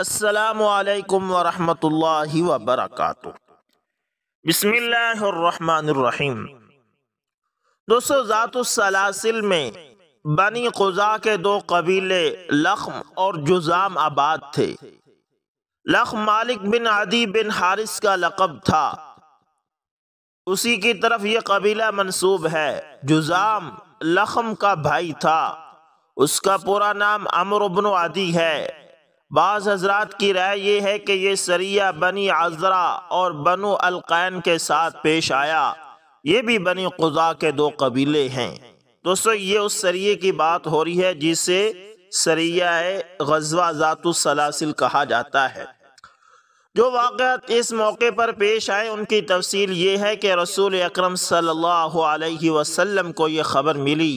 असलकम वरहमतुल्लाहि वबरकातु बिस्मिल्लाहिर्रहमानिर्रहीम दोस्तों ज़ातुसलासिल में बनी खुजा के दो कबीले लखम और जुजाम आबाद थे लखम मालिक बिन आदि बिन हारिस का लकब था उसी की तरफ ये कबीला मंसूब है जुजाम लखम का भाई था उसका पूरा नाम अमर उबन आदि है बाज़ हजरात की राय यह है कि ये सरिया बनी आजरा और बनु अलकैन के साथ पेश आया ये भी बनी खुजा के दो कबीले हैं दोस्तों ये उस सरिये की बात हो रही है जिसे सरिया गजवा जातुसलासिल कहा जाता है जो वाक़ इस मौके पर पेश आए उनकी तफसील ये है कि रसूल अक्रम सल्लल्लाहु अलैहि को ये खबर मिली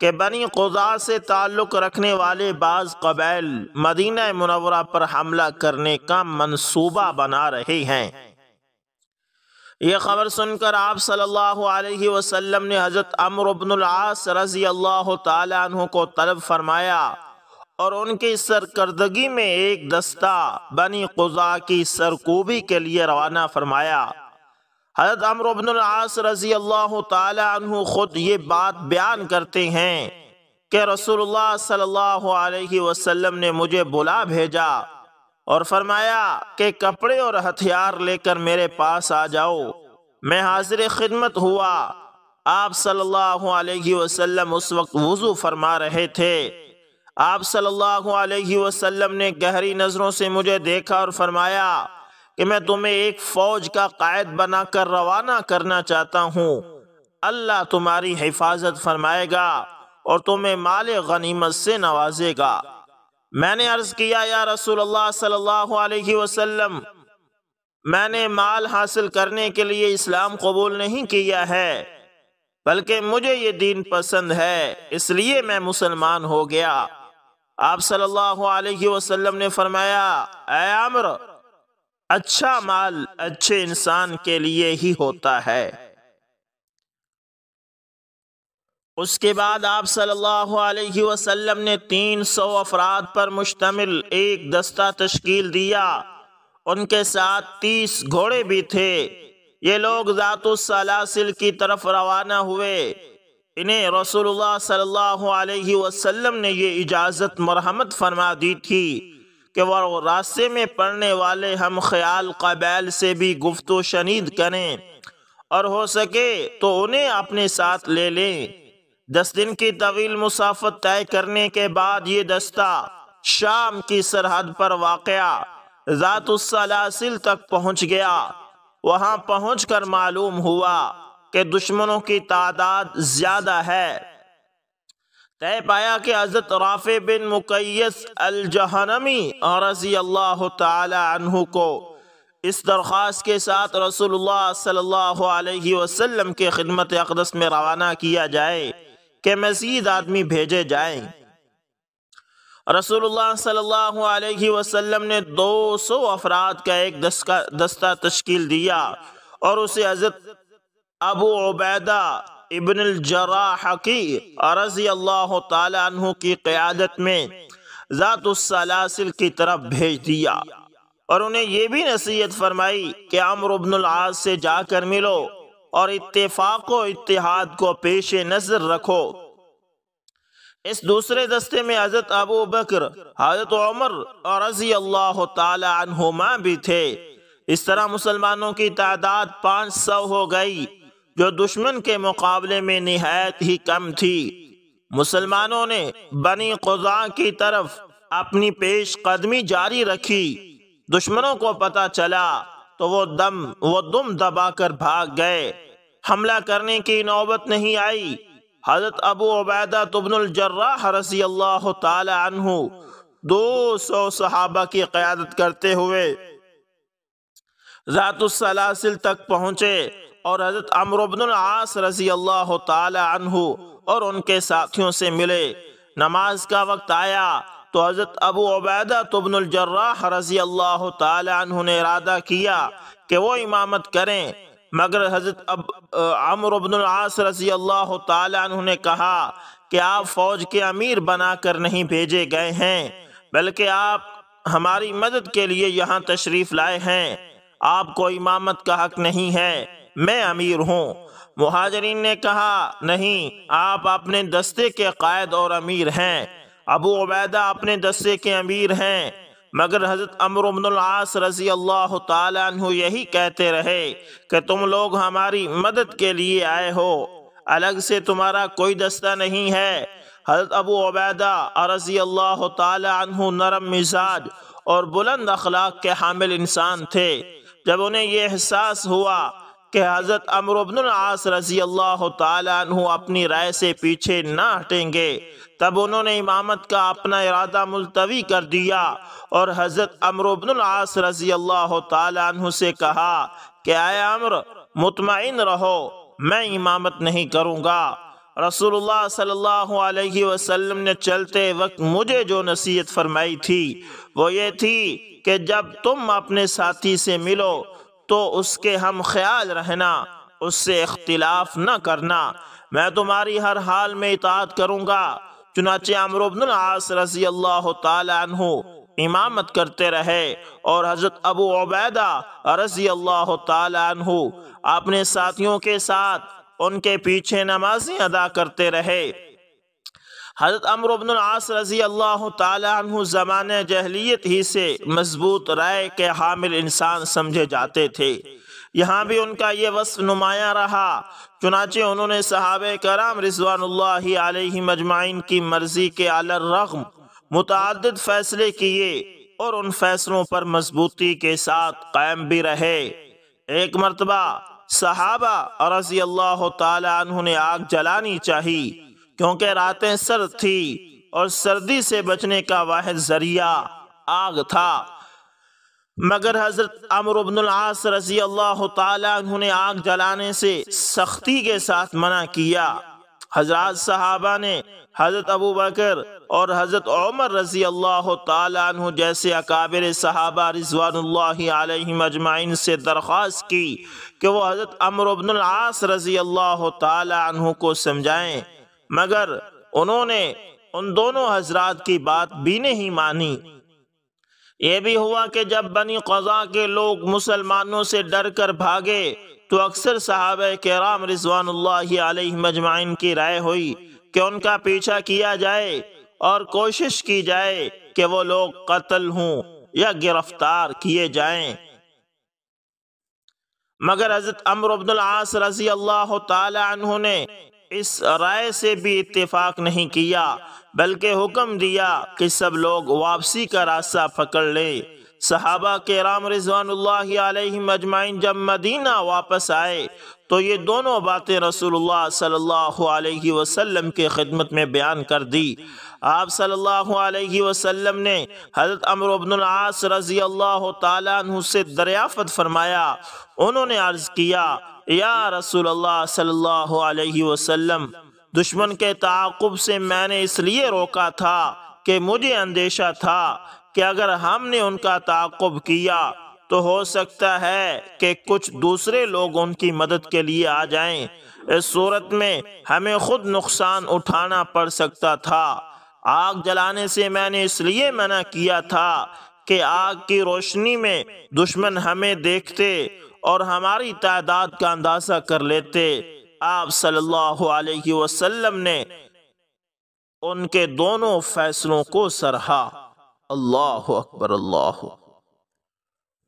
कि बनी खुजा से ताल्लुक़ रखने वाले बाज़ कबैल मदीना मनवरा पर हमला करने का मनसूबा बना रहे हैं यह खबर सुनकर आप सल्लल्लाहु अलैहि वसल्लम ने हज़रत अमर अबनआस रज़ी अल्लाह तु को तलब फरमाया और उनकी सरकर्दगी में एक दस्ता बनी खुजा की सरकूबी के लिए रवाना फरमाया हजरत अमरबनास रजी अल्लाह तु ख़ुद ये बात बयान करते हैं कि रसूलुल्लाह सल्लल्लाहु अलैहि ने मुझे बुला भेजा और फरमाया कि कपड़े और हथियार लेकर मेरे पास आ जाओ मैं हाजिर खिदमत हुआ आप सल्लल्लाहु अलैहि वसल्लम उस वक्त वज़ू फरमा रहे थे आप सल्लल्लाहु अलैहि वसल्लम ने गहरी नज़रों से मुझे देखा और फरमाया कि मैं तुम्हें एक फौज का कायद बनाकर रवाना करना चाहता हूँ अल्लाह तुम्हारी हिफाजत फरमाएगा और तुम्हें माल गनीमत से नवाजेगा मैंने अर्ज किया या रसूल अल्लाह सल्लल्लाहु अलैहि वसल्लम मैंने माल हासिल करने के लिए इस्लाम कबूल नहीं किया है बल्कि मुझे ये दीन पसंद है इसलिए मैं मुसलमान हो गया आप सल्लल्लाहु अलैहि वसल्लम ने फरमाया आमर अच्छा, अच्छा माल अच्छे इंसान के लिए ही होता है उसके बाद आप सल्लल्लाहु अलैहि वसल्लम ने 300 सौ अफराद पर मुश्तमिल एक दस्ता तश्कील दिया उनके साथ 30 घोड़े भी थे ये लोग जातुसलासिल की तरफ रवाना हुए इन्हें रसूलुल्लाह सल्लल्लाहु अलैहि वसल्लम ने ये इजाज़त मरहमत फरमा दी थी कि वह रास्ते में पड़ने वाले हम ख्याल कबैल से भी गुफ्त शनीद करें और हो सके तो उन्हें अपने साथ ले लें दस दिन की तवील मुसाफत तय करने के बाद ये दस्ता शाम की सरहद पर वाक़ तक पहुंच गया वहां कर मालूम हुआ कि दुश्मनों की तादाद ज्यादा है तय पाया कि हज़रत राफ़े बिन मुकैस अलजहनमी रजी अल्लाह तहु को इस दरख्वास्त के साथ रसूलुल्लाह सल्लल्लाहु अलैहि वसल्लम के खिदमत अकदस में रवाना किया जाए कि मजीद आदमी भेजे जाएं रसूलुल्लाह सल्लल्लाहु अलैहि वसल्लम ने 200 अफराद का एक दस्ता दस्ता तश्कील दिया और उसे हजरत अबू अबैदा इबन जराह अल्लाह तु की क़्यादत में ज़ातुसलासिल की तरफ भेज दिया और उन्हें यह भी नसीहत फरमाई कि आमर इब्नुल से जाकर मिलो और इतफाक़ इतिहाद को पेश नज़र रखो इस दूसरे दस्ते में हजरत अबू बकर हजरत उमर और रजी अल्लाह तुमा भी थे इस तरह मुसलमानों की तादाद पाँच सौ हो गई जो दुश्मन के मुकाबले में नहायत ही कम थी मुसलमानों ने बनी खुजा की तरफ अपनी पेश कदमी जारी रखी दुश्मनों को पता चला तो वो दम वो दुम दबाकर भाग गए हमला करने की नौबत नहीं आई हजरत अबू उबैदा तुबनुल जर्रा रसी अल्लाह तु दो सौ सहाबा की क्यादत करते हुए सलासिल तक पहुंचे और हजरत अमरबनआस रजी अल्लाह तहु और उनके साथियों से मिले नमाज का वक्त आया तो हजरत अबू उबैदा तबनजर्राह रजी अल्लाह तहु ने इरादा किया कि वो इमामत करें मगर हजरत अब अमरबनआस रजी अल्लाह तहु ने कहा कि आप फौज के अमीर बनाकर नहीं भेजे गए हैं बल्कि आप हमारी मदद के लिए यहाँ तशरीफ़ लाए हैं आपको इमामत का हक नहीं है मैं अमीर हूँ महाजरीन ने कहा नहीं आप अपने दस्ते के कायद और अमीर हैं अबू उबैदा अपने दस्ते के अमीर हैं मगर हज़रत अमरबनआस रजी अल्लाह तु यही कहते रहे कि तुम लोग हमारी मदद के लिए आए हो अलग से तुम्हारा कोई दस्ता नहीं है हज़रत अबू उबैदा रजी अल्लाह तु नरम मिजाज और बुलंद अखलाक के हामिल इंसान थे जब उन्हें यह एहसास हुआ कि हज़रत अमर आस रजी अल्लाह तु अपनी राय से पीछे न हटेंगे तब उन्होंने इमामत का अपना इरादा मुलतवी कर दिया और हज़रत अमर आस रजी अल्लाह तु से कहा कि आए अमर मुतमिन रहो मैं इमामत नहीं करूँगा रसूलुल्लाह सल्लल्लाहु अलैहि वसल्लम ने चलते वक्त मुझे जो नसीहत फरमाई थी वो ये थी कि जब तुम अपने साथी से मिलो तो उसके हम ख्याल रहना उससे इख्तिलाफ न करना मैं तुम्हारी हर हाल में इतात करूँगा चुनाचे अमरबन आस रजी अल्लाह तु इमामत करते रहे और हजरत अबू उबैदा रजी अल्लाह तु अपने साथियों के साथ उनके पीछे नमाजें अदा करते रहे हज़रत अमर अब्न आस रज़ी अल्लाह तु ज़मान जहलीत ही से मजबूत राय के हामिल इंसान समझे जाते थे यहाँ भी उनका ये वस्फ नुमाया रहा चुनाचे उन्होंने सहाब कराम रिजवान मजमाइन की मर्जी के अलर रकम मुतद फैसले किए और उन फैसलों पर मजबूती के साथ कायम भी रहे एक मरतबा सहाबा रजी अल्लाह तु ने आग जलानी चाहिए क्योंकि रातें सर्द थी और सर्दी से बचने का वाह जरिया आग था मगर हज़रत अमर अमरबनआस रजी अल्लाह तु ने आग जलाने से सख्ती के साथ मना किया हजरत सहाबा ने हज़रत अबू बकर और हज़रत उमर रजी अल्लाह तु जैसे अकाबिर सहाबा रिजवान अजमाइन से दरख्वास्त की कि वह हज़रत अमरबनआस रजी अल्लाह तु को समझाएं मगर उन्होंने उन दोनों हजरात की बात भी नहीं मानी ये भी हुआ कि जब बनी कज़ा के लोग मुसलमानों से डर कर भागे तो अक्सर साहब राम रिजवान की राय हुई कि उनका पीछा किया जाए और कोशिश की जाए कि वो लोग कत्ल हों या गिरफ्तार किए जाएं। मगर हजरत अमर अब्दुल आस रजी अल्लाह तु ने इस राय से भी इतफाक़ नहीं किया बल्कि हुक्म दिया कि सब लोग वापसी का रास्ता पकड़ लें सहाबा के राम रिजवान मजमाइन जब मदीना वापस आए तो ये दोनों बातें रसूलुल्लाह सल्लल्लाहु अलैहि वसल्लम के ख़िदमत में बयान कर दी आप सल्लल्लाहु अलैहि वसल्लम ने हज़रत अमर अबनास रज़ी अल्लाह तु से दरियाफ़त फरमाया उन्होंने अर्ज़ किया या रसूल अल्लाह सल्लल्लाहु अलैहि वसल्लम दुश्मन के ताकुब से मैंने इसलिए रोका था कि मुझे अंदेशा था कि अगर हमने उनका ताकुब किया तो हो सकता है कि कुछ दूसरे लोग उनकी मदद के लिए आ जाएं। इस सूरत में हमें खुद नुकसान उठाना पड़ सकता था आग जलाने से मैंने इसलिए मना किया था कि आग की रोशनी में दुश्मन हमें देखते और हमारी तादाद का अंदाजा कर लेते आप सल्लल्लाहु अलैहि वसल्लम ने उनके दोनों फैसलों को सरहा अल्लाह अकबर अल्लाह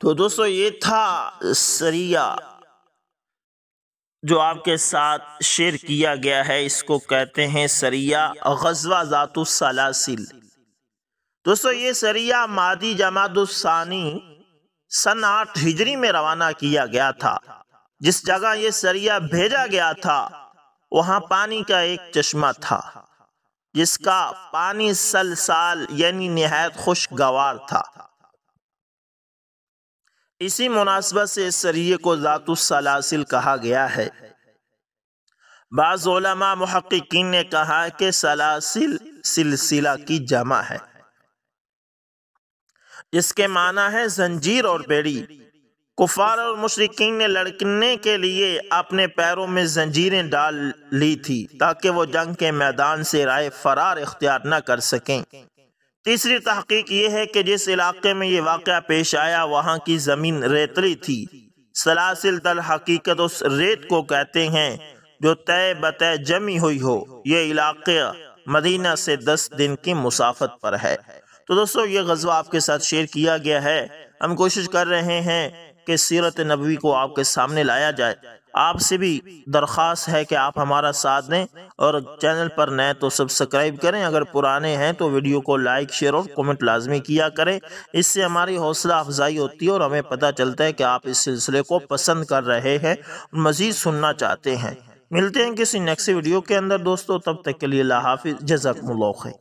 तो दोस्तों ये था सरिया जो आपके साथ शेयर किया गया है इसको कहते हैं सरिया गजवा जातुसलासिल दोस्तों ये सरिया मादी जमादुसानी सन आठ हिजरी में रवाना किया गया था जिस जगह ये सरिया भेजा गया था वहां पानी का एक चश्मा था जिसका पानी सलसाल यानी नहायत खुशगवार था इसी मुनासबत से इस सरिये को सलासिल कहा गया है बाज़ोलमा महक्कीन ने कहा कि सलासिल सिलसिला की जमा है इसके माना है जंजीर और बेड़ी कुफार और मुशरकिन ने लड़कने के लिए अपने पैरों में जंजीरें डाल ली थी ताकि वो जंग के मैदान से राय फरार इख्तियार न कर सकें तीसरी तहकीक ये है कि जिस इलाके में ये वाक़ पेश आया वहाँ की ज़मीन रेतली थी सलासिल दल हकीकत उस रेत को कहते हैं जो तय बतय जमी हुई हो ये इलाके मदीना से दस दिन की मुसाफत पर है तो दोस्तों ये गजवा आपके साथ शेयर किया गया है हम कोशिश कर रहे हैं कि सीरत नबी को आपके सामने लाया जाए आपसे भी दरख्वास्त है कि आप हमारा साथ दें और चैनल पर नए तो सब्सक्राइब करें अगर पुराने हैं तो वीडियो को लाइक शेयर और कमेंट लाजमी किया करें इससे हमारी हौसला अफजाई होती है और हमें पता चलता है कि आप इस सिलसिले को पसंद कर रहे हैं मज़ीद सुनना चाहते हैं मिलते हैं किसी नेक्स्ट वीडियो के अंदर दोस्तों तब तक के लिए ला हाफिज़ जजाकमल